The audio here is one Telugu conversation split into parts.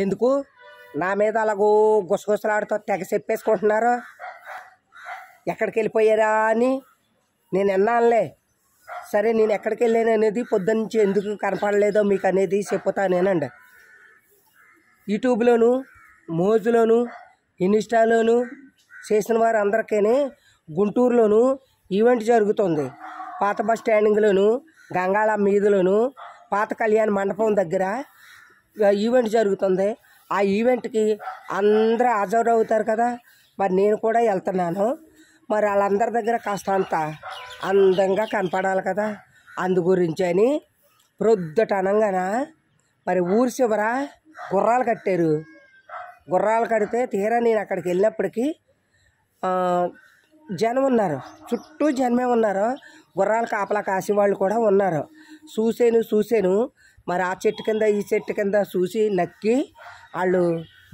ఎందుకు నా మీద అలాగో గుసగుసలాడుతో తెగ చెప్పేసుకుంటున్నారు ఎక్కడికి వెళ్ళిపోయారా అని నేను ఎన్నానులే సరే నేను ఎక్కడికి వెళ్ళాను అనేది నుంచి ఎందుకు కనపడలేదో మీకు అనేది చెప్పుతా నేనండి యూట్యూబ్లోను మోజులోను ఇన్స్టాలోను చేసిన వారు అందరికీ గుంటూరులోను ఈవెంట్ జరుగుతుంది పాత బస్ స్టాండింగ్లోను గంగాళ మీదులోను పాత కళ్యాణ మండపం దగ్గర ఈవెంట్ జరుగుతుంది ఆ ఈవెంట్కి అందరూ హాజరు అవుతారు కదా మరి నేను కూడా వెళ్తున్నాను మరి వాళ్ళందరి దగ్గర కాస్త అంత అందంగా కనపడాలి కదా అందు గురించి అని ప్రొద్దుట అనగాన మరి ఊరి చివర గుర్రాలు కట్టారు గుర్రాలు కడితే తీరా నేను అక్కడికి వెళ్ళినప్పటికీ జనం ఉన్నారు చుట్టూ జనమే ఉన్నారు గుర్రాలు కాపలా కాసేవాళ్ళు వాళ్ళు కూడా ఉన్నారు చూసాను చూసాను మరి ఆ చెట్టు కింద ఈ చెట్టు కింద చూసి నక్కి వాళ్ళు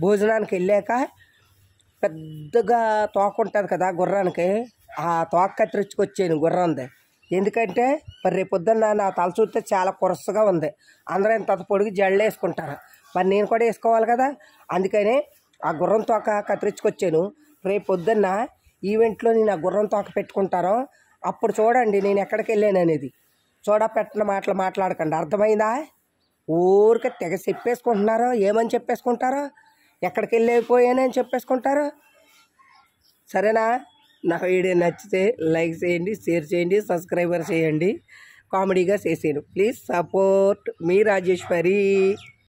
భోజనానికి వెళ్ళాక పెద్దగా తోక ఉంటుంది కదా గుర్రానికి ఆ తోక కత్తిరించుకొచ్చాను గుర్రంది ఎందుకంటే మరి రేపొద్దున నా తల చూస్తే చాలా కొరసగా ఉంది అందరూ ఇంత పొడిగి జళ్ళు వేసుకుంటారు మరి నేను కూడా వేసుకోవాలి కదా అందుకని ఆ గుర్రం తోక కత్తిరించుకొచ్చాను రేపు పొద్దున్న ఈవెంట్లో నేను ఆ గుర్రం తోక పెట్టుకుంటారో అప్పుడు చూడండి నేను ఎక్కడికి వెళ్ళాను అనేది చూడ పెట్టిన మాటలు మాట్లాడకండి అర్థమైందా ఊరికి తెగ చెప్పేసుకుంటున్నారా ఏమని చెప్పేసుకుంటారో ఎక్కడికి అని చెప్పేసుకుంటారో సరేనా నా వీడియో నచ్చితే లైక్ చేయండి షేర్ చేయండి సబ్స్క్రైబర్ చేయండి కామెడీగా చేసేయండి ప్లీజ్ సపోర్ట్ మీ రాజేశ్వరి